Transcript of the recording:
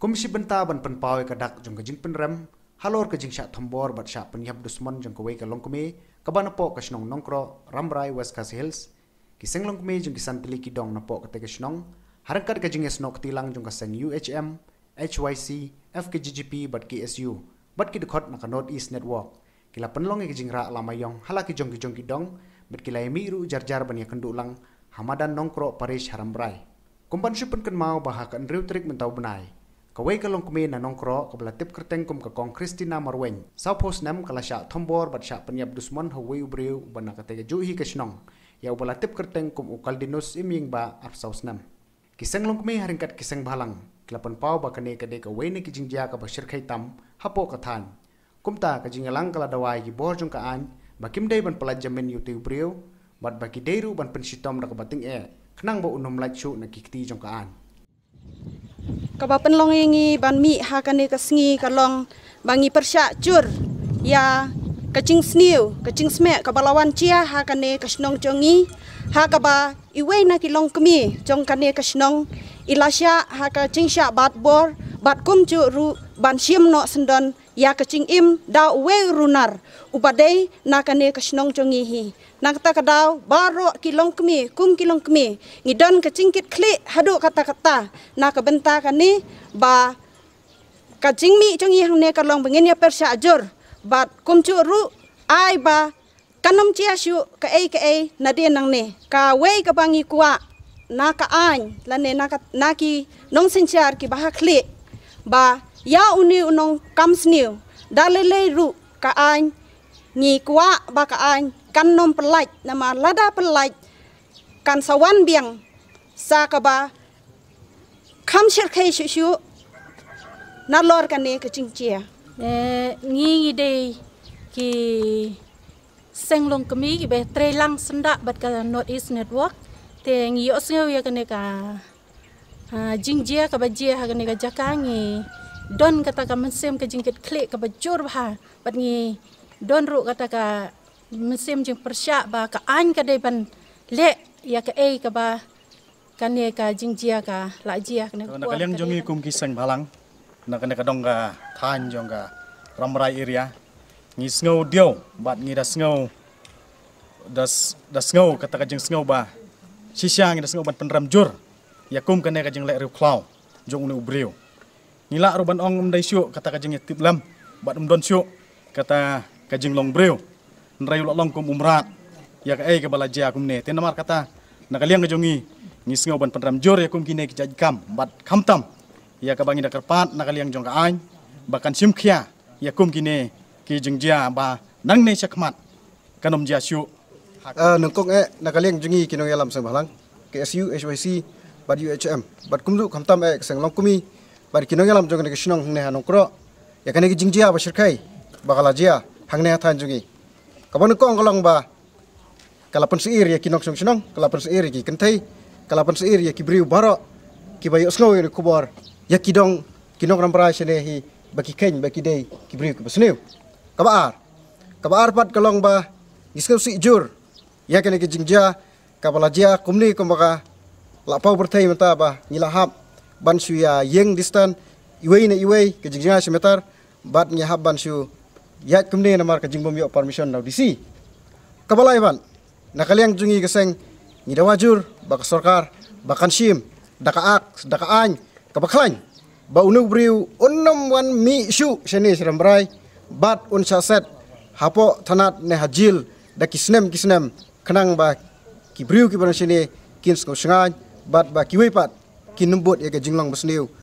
kumisi benta ban pen pawe ka dak jong ka jing pen rem halor ka jing sha thombor bat sha pen yap dusman jong ka weka long kumi ka ban po ka shnong nongkro ram rai west kas hills ki seng long kumi jong ki santili ki dong na po ka te ka shnong harang kar ka jing es nok tilang jong ka seng uhm hyc fkggp bat ksu bat ki dikhot na ka north east network kila penlong ek jingra lama yong halaki jongki jongki dong bet kila emi ru jar jar ban yakendu lang hamadan nongkro parish haram brai kumban shupen ken mau bahakan riu trik mentau benai កវេកលងគមេណានងក្រកបលតិបក្រតេងគមកកងគ្រីស្ទីណាមរវិញសៅផូស្នាំកលាឆាធំបរបាត់ឆាបញ្ញាប់ឌុស្មនហវេអ៊ុប្រាវបណកតេជូហ៊ីកេស្នងយ៉ាវបលតិបក្រតេងគមអូកាល់ឌីណូសអ៊ីមីងបាអាប់សៅស្នាំគិសងលងគមេហរិងកាត់គិសងបាលង klapan pau ba kane ka de ka we ne ki jing ja ka ba shir khai tam ha po ka than kum ta ka jing lang kala dawai ki bor jung ka an ba kim dei ban pla jamen yu te ubrew bat ba ki dei ru ban pen shitom da ka ba ting e knang ba unom la chu na ki ti jung ka an ka ba pen long ngi ban mi ha ka ne ka sngi ka long bangi persya cur ya kacing sniu kacing sme ka ba lawan cia ha ka ne ka snong chongi ha ka ba iwe na ki long kemi chong ka ne ka snong ilasya ha ka cing sya bat bor bat kum cu ru ban siem no sendon ya kecing im da we runar upadei na kane kasnong chongi hi na kata ka dau baro kilong kmi kum kilong kmi ngi don kecing kit kli hadu kata kata na ka benta kane ba kacing mi chongi hang ne ka long bengin ya persa ajur bat kum chu ru ai ba kanom chia shu ka ei ka ei na de nang ne ka we ka bangi kuwa na ka ain la ne na ka na ki nong sinchar ki ba khle ba ya uni unong kam sniu dalele ru ka ain ngi kwa ba ka ain kan nom pelaj nama lada pelaj kan sawan biang sa ka ba kam shir kai shu shu na lor kan ne ka ching chia ngi ngi de ki seng long kami ki be tre lang sendak bat ka not is network te ngi yo sngeu ya kan ne ka Ah, ha, jing jia ke baji hak ni gajah kangi. Don kata ka mesem ke jingkit klik ke bajur bah. Pat ni don ruk kata ka mesem jing persyak ba ka an ka dai ban le ya ka ei ka ba. Kan ni ka jing jia ka la jia ka ni. Nak kalian jongi kum kisang balang. Nak kena ka dong ka tan jong ka ramrai iria. Ni sngau dio bat ni da sngau. Das das sngau kata ka jing sngau ba. Sisiang da sngau ban penram jur ya kum kene kajeng lek riu klau jong ne ubriu nila ruban ong mdai syuk kata kajeng tip lam bat mdon syuk kata kajeng long briu nrayu lo long kum umrat ya ka ei ka balaja kum ne tena mar kata na kaliang kajongi ngis ngoban pandram jor ya kum kine kajaj kam bat kamtam ya ka bangi dakarpat na kaliang jong ka ain bahkan simkhia ya kum kine ki jeng jia ba nang ne chakmat kanom jia syuk Uh, ah, nungkong eh, nakaliang jengi kinong yalam sang bahlang. KSU, HYC, bar UHM bar kumzu khamtam ek senglong kumi bar kinongelam jong ne shinong ne hanong kro yakane gi jingjia ba shirkai bagala jia hangne athan jungi kabon ko anglong ba kalapun sir ye ya kinong song shinong kalapun sir ye ya kentai kalapun sir ye ya kibriu baro kibai osno ye kubor yakidong kinong ram prai shene hi baki kain baki dei kibriu kubasneu kabar kabar pat kalong ba iskau si jur yakane gi jingjia kabala jia kumni kumbaka la pau pertai mata ba nila hab ban shu ya yeng distan iwei na iwei ke jingjing ashi metar bat nya hab ban shu ya kumne na mar ke jingbom yo permission na DC kabala iban na kaliang jungi ke seng ni da wajur ba ke sorkar ba kan shim da ka ak da ka an ke ba klan ba unuk briu onnom wan mi shu shene shram rai bat un sha set hapo thanat ne hajil da kisnem kisnem khnang ba ki briu ki ban shene kins ko shngai but ba kiwi pat kinum bot ya ke jinglong basneu